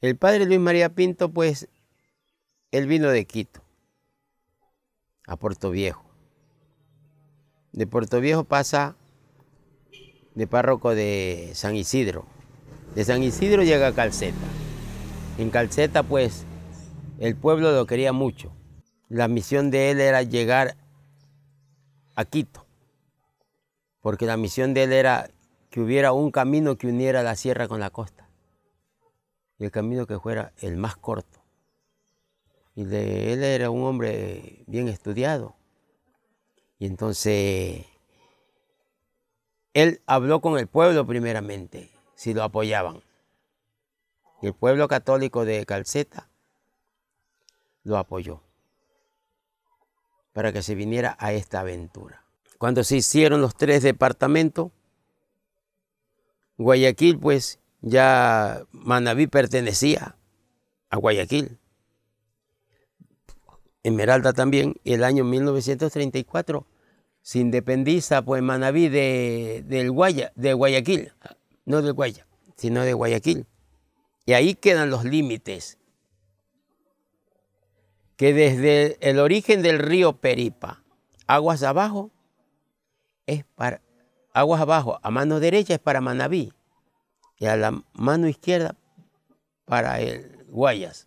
El padre Luis María Pinto, pues, él vino de Quito a Puerto Viejo. De Puerto Viejo pasa de párroco de San Isidro. De San Isidro llega a Calceta. En Calceta, pues, el pueblo lo quería mucho. La misión de él era llegar a Quito, porque la misión de él era que hubiera un camino que uniera la sierra con la costa el camino que fuera el más corto. Y de, él era un hombre bien estudiado. Y entonces él habló con el pueblo primeramente, si lo apoyaban. Y el pueblo católico de Calceta lo apoyó para que se viniera a esta aventura. Cuando se hicieron los tres departamentos, Guayaquil pues ya Manaví pertenecía a Guayaquil. Esmeralda también, y el año 1934 se independiza pues Manaví de, del Guaya, de Guayaquil, no del Guaya, sino de Guayaquil. Y ahí quedan los límites, que desde el origen del río Peripa, aguas abajo, es para, aguas abajo, a mano derecha es para Manaví, y a la mano izquierda para el Guayas.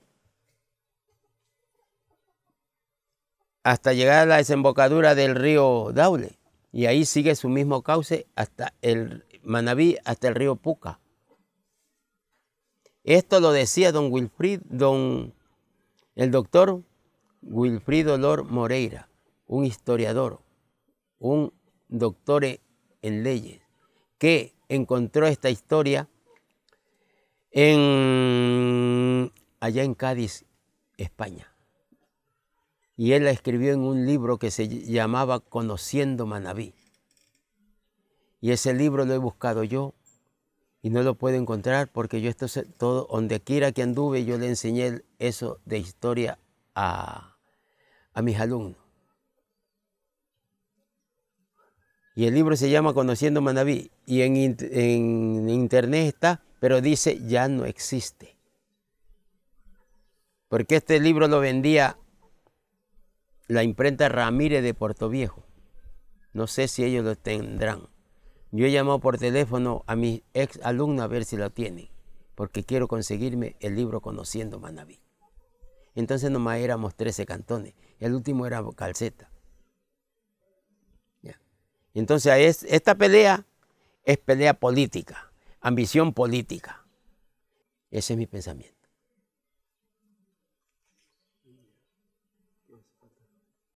Hasta llegar a la desembocadura del río Daule. Y ahí sigue su mismo cauce hasta el Manabí, hasta el río Puca. Esto lo decía don Wilfrid, don el doctor Wilfrid Olor Moreira, un historiador, un doctor en leyes, que encontró esta historia allá en Cádiz, España. Y él la escribió en un libro que se llamaba Conociendo Manabí. Y ese libro lo he buscado yo y no lo puedo encontrar porque yo esto todo donde quiera que anduve yo le enseñé eso de historia a, a mis alumnos. Y el libro se llama Conociendo Manaví. Y en, internet está, pero dice ya no existe. Porque este libro lo vendía la imprenta Ramírez de Viejo, No sé si ellos lo tendrán. Yo he llamado por teléfono a mis ex alumnos a ver si lo tienen, porque quiero conseguirme el libro Conociendo Manaví. Entonces nomás éramos 13 cantones. El último era Calceta entonces esta pelea es pelea política, ambición política. Ese es mi pensamiento.